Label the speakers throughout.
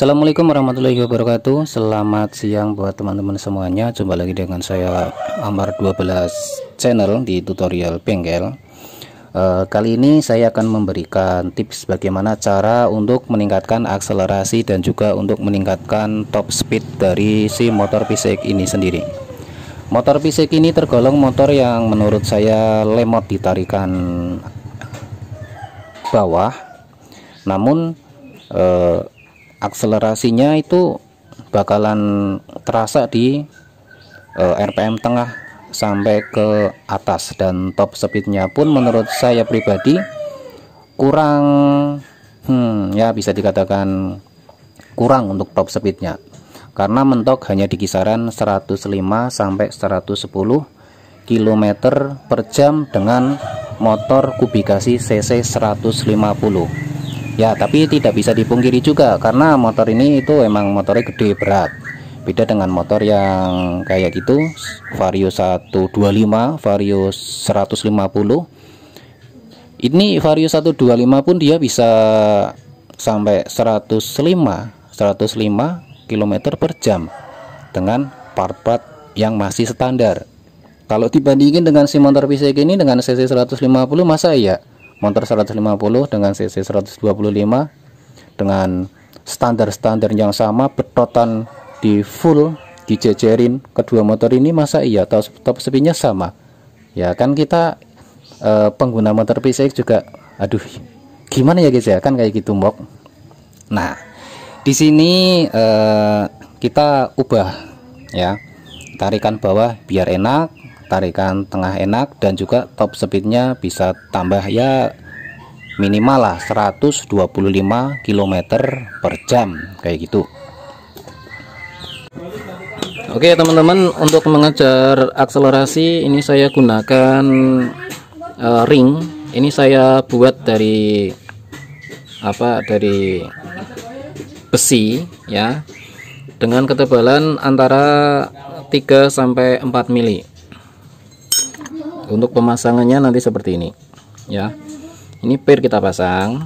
Speaker 1: Assalamualaikum warahmatullahi wabarakatuh Selamat siang buat teman-teman semuanya Jumpa lagi dengan saya Amar 12 channel di tutorial bengkel e, Kali ini saya akan memberikan tips bagaimana cara untuk meningkatkan akselerasi Dan juga untuk meningkatkan top speed dari si motor PCX ini sendiri Motor PCX ini tergolong motor yang menurut saya lemot ditarikan bawah Namun eh, akselerasinya itu bakalan terasa di uh, eh, RPM tengah sampai ke atas dan top speednya pun menurut saya pribadi kurang hmm, ya bisa dikatakan kurang untuk top speednya karena mentok hanya di kisaran 105 sampai 110 km per jam dengan motor kubikasi cc 150 ya tapi tidak bisa dipungkiri juga karena motor ini itu emang motornya gede berat beda dengan motor yang kayak gitu vario 125 vario 150 ini vario 125 pun dia bisa sampai 105 105 km per jam dengan part-part yang masih standar kalau dibandingin dengan si motor PCG ini dengan cc 150 masa iya motor 150 dengan cc 125 dengan standar-standar yang sama betotan di full dijejerin kedua motor ini masa iya atau top speednya sama ya kan kita e, pengguna motor PCX juga aduh gimana ya guys ya kan kayak gitu mbok nah di sini e, kita ubah ya tarikan bawah biar enak tarikan tengah enak dan juga top speednya bisa tambah ya minimal lah 125 km per jam kayak gitu Oke teman-teman untuk mengejar akselerasi ini saya gunakan uh, ring ini saya buat dari apa dari besi ya dengan ketebalan antara 3 sampai 4 mili untuk pemasangannya nanti seperti ini ya ini pair kita pasang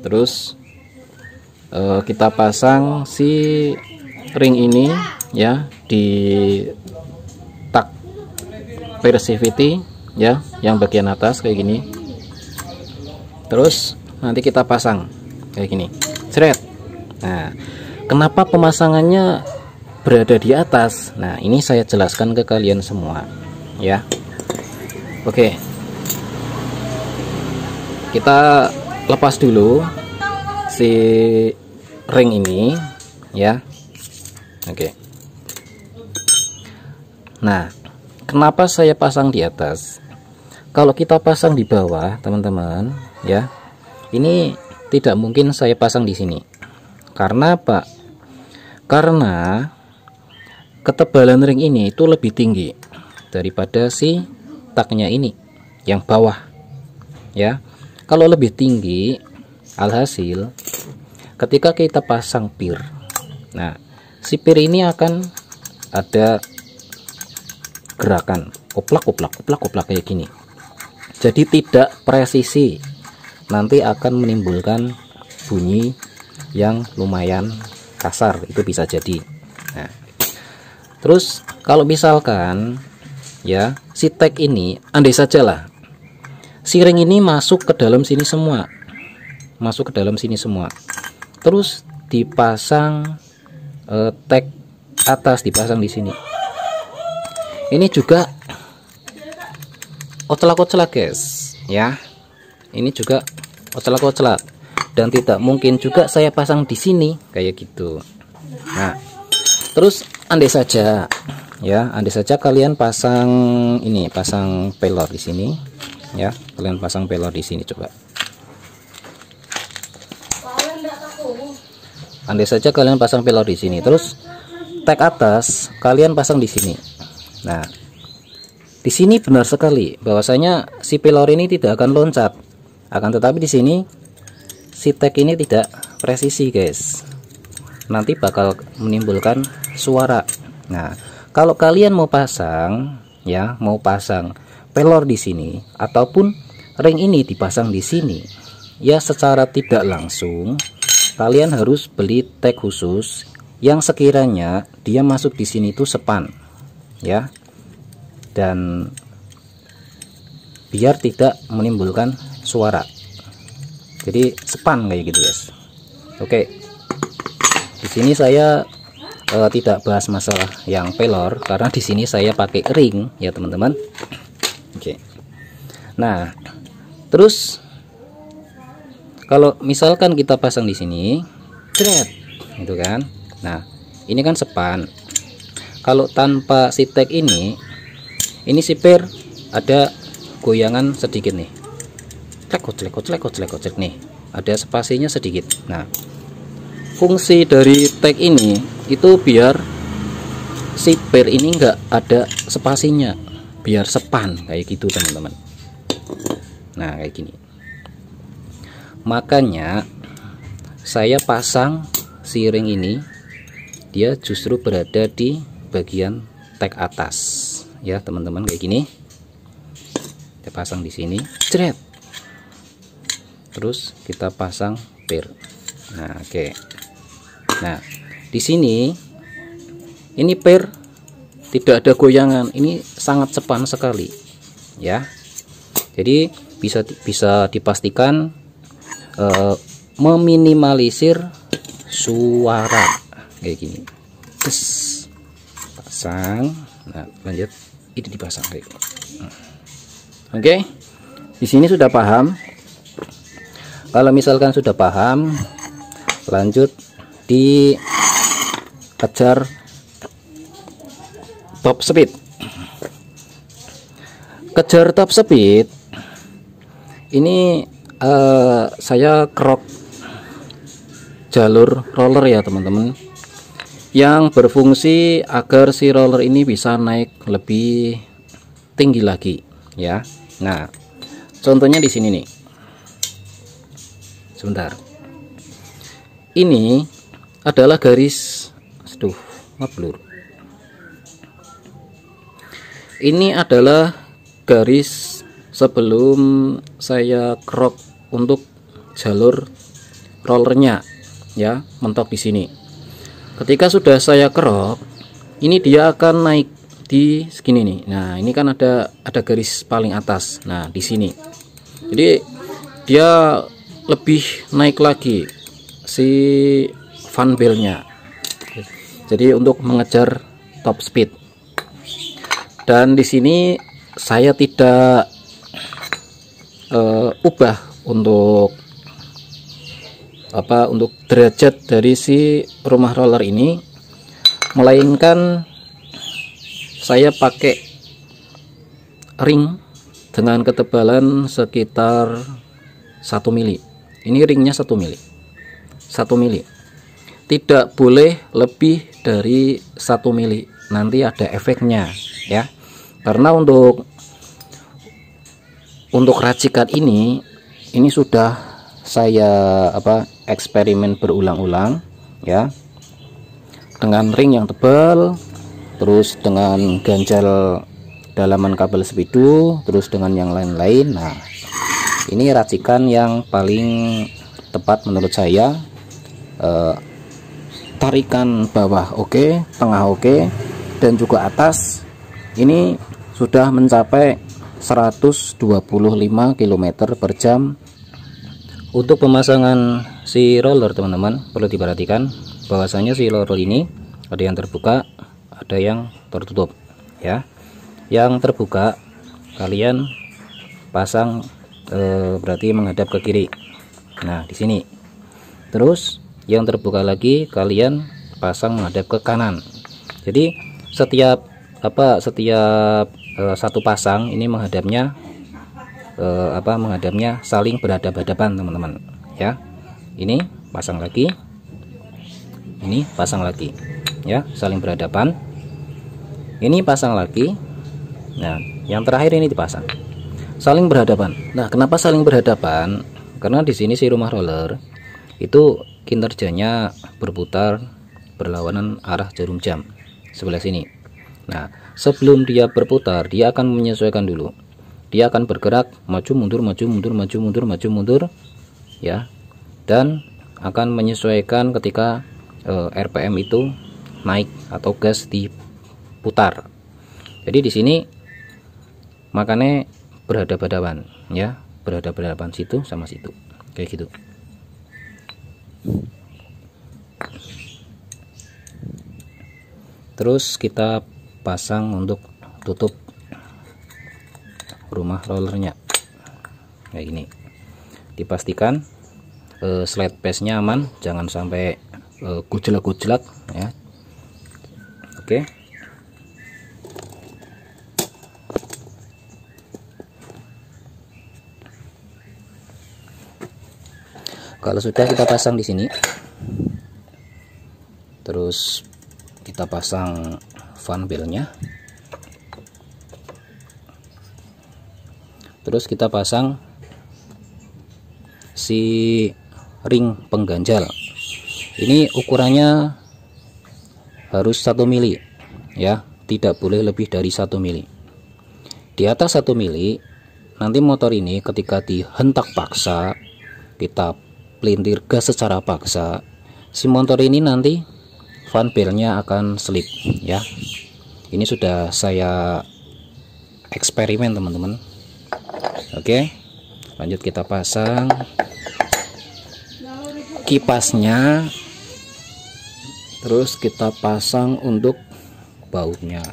Speaker 1: terus eh, kita pasang si ring ini ya di tak persivity, CVT ya yang bagian atas kayak gini terus nanti kita pasang kayak gini seret nah kenapa pemasangannya berada di atas nah ini saya jelaskan ke kalian semua ya oke kita lepas dulu si ring ini ya oke nah kenapa saya pasang di atas kalau kita pasang di bawah teman-teman ya ini tidak mungkin saya pasang di sini karena apa? karena ketebalan ring ini itu lebih tinggi daripada si letaknya ini yang bawah ya kalau lebih tinggi alhasil ketika kita pasang pir nah si pir ini akan ada gerakan koplak koplak koplak koplak kayak gini jadi tidak presisi nanti akan menimbulkan bunyi yang lumayan kasar itu bisa jadi nah terus kalau misalkan ya si tag ini andai sajalah si ring ini masuk ke dalam sini semua masuk ke dalam sini semua terus dipasang eh, tag atas dipasang di sini ini juga ocelak-ocelak guys ya ini juga ocelak-ocelak dan tidak mungkin juga saya pasang di sini kayak gitu nah terus andai saja ya andai saja kalian pasang ini pasang pelor di sini ya kalian pasang pelor di sini coba Anda saja kalian pasang pelor di sini terus tag atas kalian pasang di sini nah di sini benar sekali bahwasanya si pelor ini tidak akan loncat akan tetapi di sini si tag ini tidak presisi guys nanti bakal menimbulkan suara nah kalau kalian mau pasang, ya, mau pasang pelor di sini ataupun ring ini dipasang di sini, ya secara tidak langsung kalian harus beli tag khusus yang sekiranya dia masuk di sini itu sepan, ya. Dan biar tidak menimbulkan suara. Jadi sepan kayak gitu, guys. Oke. Di sini saya uh, tidak bahas masalah yang pelor karena di sini saya pakai ring ya teman-teman oke okay. nah terus kalau misalkan kita pasang di sini cret itu kan nah ini kan sepan kalau tanpa si tag ini ini sipir ada goyangan sedikit nih cek kocek kocek kocek kocek nih ada spasinya sedikit nah fungsi dari tag ini itu biar si per ini enggak ada spasinya biar sepan kayak gitu teman-teman nah kayak gini makanya saya pasang si ring ini dia justru berada di bagian tag atas ya teman-teman kayak gini kita pasang di sini jeret terus kita pasang per nah oke okay. nah di sini ini per tidak ada goyangan ini sangat cepat sekali ya jadi bisa bisa dipastikan uh, meminimalisir suara kayak gini pasang nah lanjut itu dipasang oke okay. di sini sudah paham kalau misalkan sudah paham lanjut di kejar top speed kejar top speed ini uh, saya krok jalur roller ya teman-teman yang berfungsi agar si roller ini bisa naik lebih tinggi lagi ya Nah contohnya di sini nih sebentar ini adalah garis to ngeblur ini adalah garis sebelum saya crop untuk jalur rollernya ya mentok di sini ketika sudah saya crop ini dia akan naik di segini nih nah ini kan ada ada garis paling atas nah di sini jadi dia lebih naik lagi si fan belnya jadi untuk mengejar top speed dan di sini saya tidak uh, ubah untuk apa untuk derajat dari si rumah roller ini melainkan saya pakai ring dengan ketebalan sekitar 1 mili ini ringnya 1 mili 1 mili tidak boleh lebih dari satu mili nanti ada efeknya ya karena untuk untuk racikan ini ini sudah saya apa eksperimen berulang-ulang ya dengan ring yang tebal terus dengan ganjal dalaman kabel speedo terus dengan yang lain-lain nah ini racikan yang paling tepat menurut saya eh, tarikan bawah oke okay, tengah oke okay, dan juga atas ini sudah mencapai 125 km per jam untuk pemasangan si roller teman-teman perlu diperhatikan bahwasanya si roller ini ada yang terbuka ada yang tertutup ya yang terbuka kalian pasang eh, berarti menghadap ke kiri nah di sini terus yang terbuka lagi kalian pasang menghadap ke kanan jadi setiap apa setiap e, satu pasang ini menghadapnya e, apa menghadapnya saling berhadapan-hadapan teman-teman ya ini pasang lagi ini pasang lagi ya saling berhadapan ini pasang lagi nah yang terakhir ini dipasang saling berhadapan nah kenapa saling berhadapan karena di sini si rumah roller itu kinerjanya berputar berlawanan arah jarum jam sebelah sini nah sebelum dia berputar dia akan menyesuaikan dulu dia akan bergerak maju mundur maju mundur maju mundur maju mundur ya dan akan menyesuaikan ketika eh, RPM itu naik atau gas diputar jadi di sini makanya berhadapan ya berhadapan situ sama situ kayak gitu terus kita pasang untuk tutup rumah rollernya kayak gini dipastikan e, slide paste nya aman jangan sampai eh, kucelak kucelak, ya oke okay. kalau sudah kita pasang di sini terus kita pasang fan belnya terus kita pasang si ring pengganjal ini ukurannya harus satu mili ya tidak boleh lebih dari satu mili di atas satu mili nanti motor ini ketika dihentak paksa kita pelintir gas secara paksa si motor ini nanti fan belnya akan slip ya ini sudah saya eksperimen teman-teman oke lanjut kita pasang kipasnya terus kita pasang untuk bautnya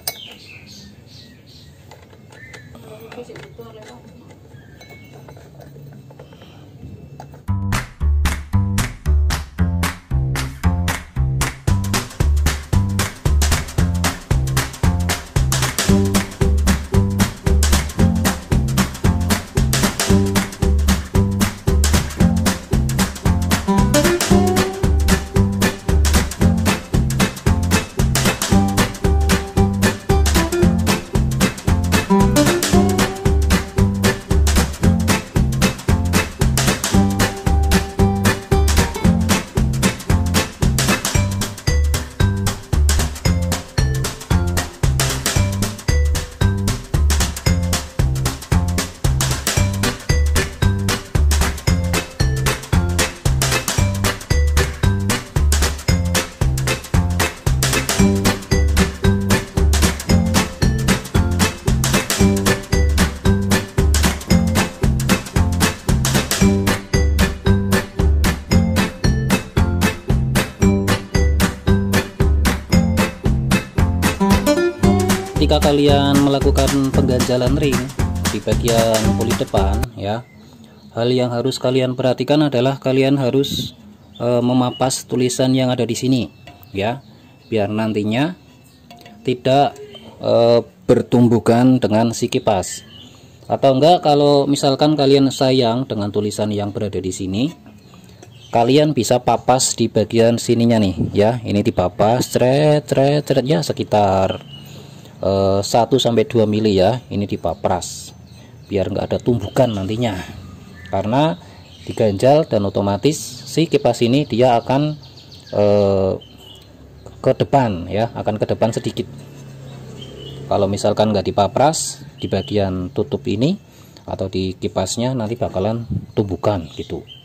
Speaker 1: ketika kalian melakukan pengganjalan ring di bagian kulit depan ya hal yang harus kalian perhatikan adalah kalian harus e, memapas tulisan yang ada di sini ya biar nantinya tidak e, bertumbukan dengan si kipas atau enggak kalau misalkan kalian sayang dengan tulisan yang berada di sini kalian bisa papas di bagian sininya nih ya ini dipapas cret cret cret ya sekitar Eh, satu 1 sampai 2 mili ya ini di dipapras biar enggak ada tumbukan nantinya karena diganjal dan otomatis si kipas ini dia akan eh, ke depan ya akan ke depan sedikit kalau misalkan nggak dipapras di bagian tutup ini atau di kipasnya nanti bakalan tumbukan gitu